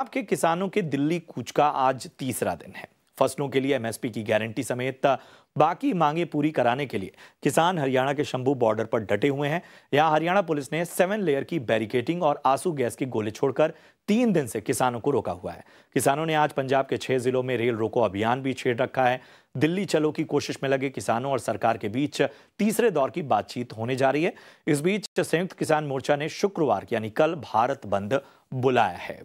आपके किसानों के दिल्ली कूच का आज तीसरा दिन है फसलों के लिए एमएसपी की गारंटी समेत बाकी मांगे पूरी कराने के लिए किसान हरियाणा के शंभू बॉर्डर पर डटे हुए हैं यहां हरियाणा पुलिस ने सेवन लेयर की बैरिकेटिंग और आंसू गैस की गोले छोड़कर तीन दिन से किसानों को रोका हुआ है किसानों ने आज पंजाब के छह जिलों में रेल रोको अभियान भी छेड़ रखा है दिल्ली चलो की कोशिश में लगे किसानों और सरकार के बीच तीसरे दौर की बातचीत होने जा रही है इस बीच संयुक्त किसान मोर्चा ने शुक्रवार यानी कल भारत बंद बुलाया है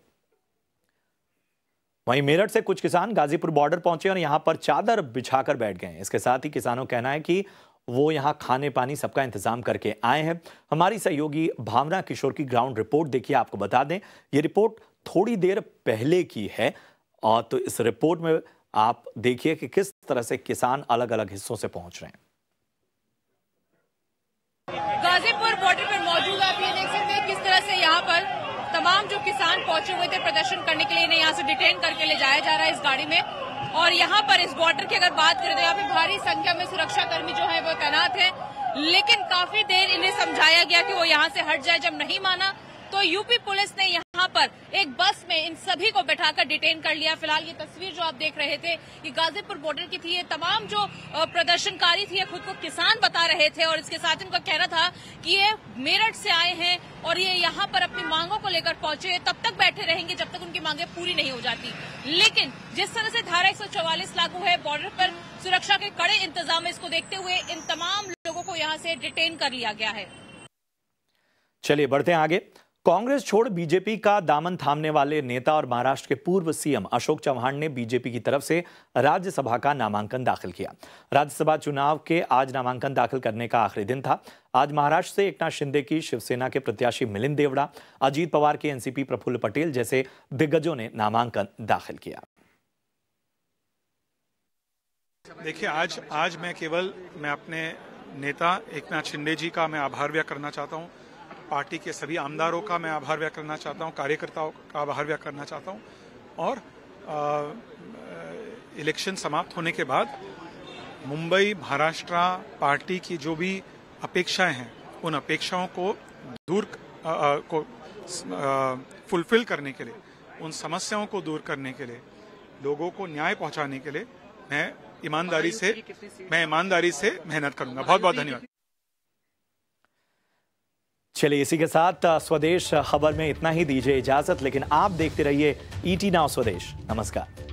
वहीं मेरठ से कुछ किसान गाजीपुर बॉर्डर पहुंचे और यहां पर चादर बिछाकर बैठ गए इसके साथ ही किसानों कहना है कि वो यहां खाने पानी सबका इंतजाम करके आए हैं हमारी सहयोगी भावना किशोर की ग्राउंड रिपोर्ट देखिए आपको बता दें ये रिपोर्ट थोड़ी देर पहले की है और तो इस रिपोर्ट में आप देखिए कि किस तरह से किसान अलग अलग हिस्सों से पहुंच रहे हैं गाजीपुर बॉर्डर पर मौजूद आप ये देख सकते हैं किस तरह से यहाँ पर तमाम जो किसान पहुंचे हुए थे प्रदर्शन करने के लिए इन्हें यहाँ से डिटेन करके ले जाया जा रहा है इस गाड़ी में और यहाँ पर इस बॉर्डर की अगर बात करें तो यहाँ पे भारी संख्या में सुरक्षाकर्मी जो है वो तैनात है लेकिन काफी देर इन्हें समझाया गया कि वो यहाँ से हट जाए जब नहीं माना तो यूपी पुलिस ने यहाँ पर एक बस में इन सभी को बैठाकर डिटेन कर लिया फिलहाल ये तस्वीर जो आप देख रहे थे ये गाजीपुर बॉर्डर की थी ये तमाम जो प्रदर्शनकारी थी ये खुद को किसान बता रहे थे और इसके साथ इनका कहना था कि ये मेरठ से आए हैं और ये यहाँ पर अपनी मांगों को लेकर पहुंचे तब तक बैठे रहेंगे जब तक उनकी मांगे पूरी नहीं हो जाती लेकिन जिस तरह से धारा एक लागू है बॉर्डर पर सुरक्षा के कड़े इंतजाम इसको देखते हुए इन तमाम लोगों को यहाँ से डिटेन कर लिया गया है चलिए बढ़ते हैं आगे कांग्रेस छोड़ बीजेपी का दामन थामने वाले नेता और महाराष्ट्र के पूर्व सीएम अशोक चौहान ने बीजेपी की तरफ से राज्यसभा का नामांकन दाखिल किया राज्यसभा चुनाव के आज नामांकन दाखिल करने का आखिरी दिन था आज महाराष्ट्र से एकनाथ शिंदे की शिवसेना के प्रत्याशी मिलिंद देवड़ा अजीत पवार के एनसीपी प्रफुल्ल पटेल जैसे दिग्गजों ने नामांकन दाखिल किया देखिए आज आज मैं केवल मैं अपने नेता एकनाथ शिंदे जी का मैं आभार व्यक्त करना चाहता हूँ पार्टी के सभी आमदारों का मैं आभार व्यक्त करना चाहता हूँ कार्यकर्ताओं का आभार व्यक्त करना चाहता हूँ और इलेक्शन समाप्त होने के बाद मुंबई महाराष्ट्र पार्टी की जो भी अपेक्षाएं हैं उन अपेक्षाओं को दूर आ, आ, को फुलफिल करने के लिए उन समस्याओं को दूर करने के लिए लोगों को न्याय पहुंचाने के लिए मैं ईमानदारी से मैं ईमानदारी से मेहनत करूंगा बहुत बहुत धन्यवाद चलिए इसी के साथ स्वदेश खबर में इतना ही दीजिए इजाजत लेकिन आप देखते रहिए ईटी e नाउ स्वदेश नमस्कार